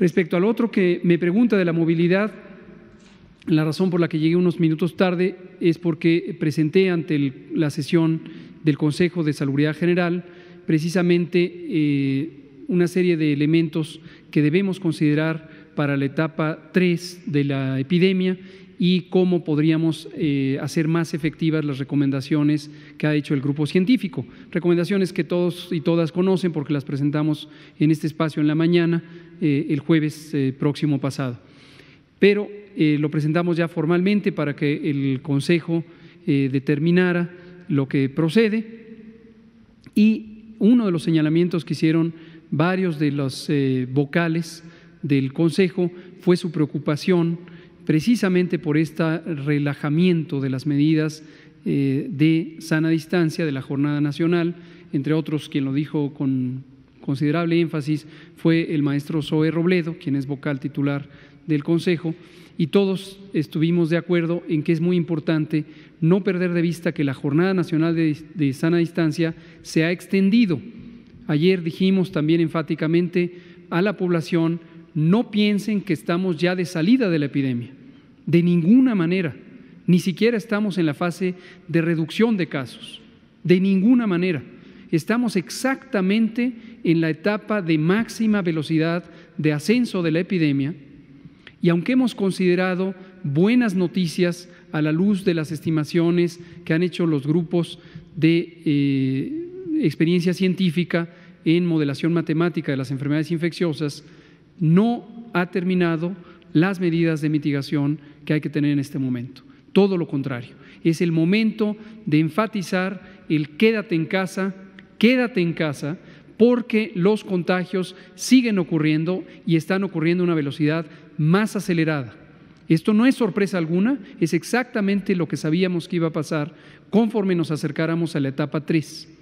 Respecto al otro que me pregunta de la movilidad, la razón por la que llegué unos minutos tarde es porque presenté ante la sesión del Consejo de Salubridad General precisamente eh, una serie de elementos que debemos considerar para la etapa 3 de la epidemia y cómo podríamos eh, hacer más efectivas las recomendaciones que ha hecho el grupo científico. Recomendaciones que todos y todas conocen porque las presentamos en este espacio en la mañana eh, el jueves eh, próximo pasado. Pero eh, lo presentamos ya formalmente para que el Consejo determinara lo que procede y uno de los señalamientos que hicieron varios de los vocales del Consejo fue su preocupación precisamente por este relajamiento de las medidas de sana distancia de la jornada nacional, entre otros quien lo dijo con considerable énfasis fue el maestro Zoe Robledo, quien es vocal titular del Consejo, y todos estuvimos de acuerdo en que es muy importante no perder de vista que la Jornada Nacional de, de Sana Distancia se ha extendido. Ayer dijimos también enfáticamente a la población, no piensen que estamos ya de salida de la epidemia, de ninguna manera, ni siquiera estamos en la fase de reducción de casos, de ninguna manera estamos exactamente en la etapa de máxima velocidad de ascenso de la epidemia y aunque hemos considerado buenas noticias a la luz de las estimaciones que han hecho los grupos de eh, experiencia científica en modelación matemática de las enfermedades infecciosas, no ha terminado las medidas de mitigación que hay que tener en este momento. Todo lo contrario, es el momento de enfatizar el quédate en casa quédate en casa porque los contagios siguen ocurriendo y están ocurriendo a una velocidad más acelerada. Esto no es sorpresa alguna, es exactamente lo que sabíamos que iba a pasar conforme nos acercáramos a la etapa 3.